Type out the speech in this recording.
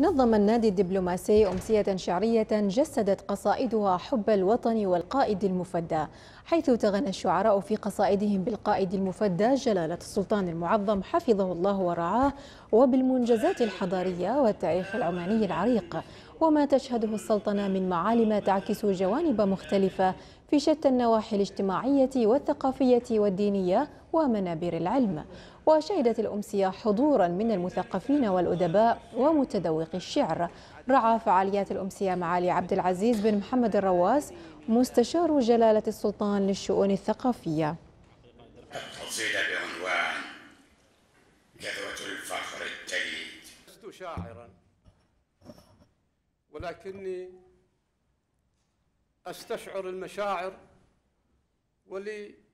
نظم النادي الدبلوماسي أمسية شعرية جسدت قصائدها حب الوطن والقائد المفدى حيث تغنى الشعراء في قصائدهم بالقائد المفدى جلالة السلطان المعظم حفظه الله ورعاه وبالمنجزات الحضارية والتاريخ العماني العريق وما تشهده السلطنة من معالم تعكس جوانب مختلفة في شتى النواحي الاجتماعية والثقافية والدينية ومنابر العلم وشهدت الأمسية حضورا من المثقفين والأدباء ومتذوقي الشعر رعى فعاليات الأمسية معالي عبد العزيز بن محمد الرواس مستشار جلالة السلطان للشؤون الثقافية أصيل بعنوان كذوة الفخر التليد لست شاعرا ولكني أستشعر المشاعر ولي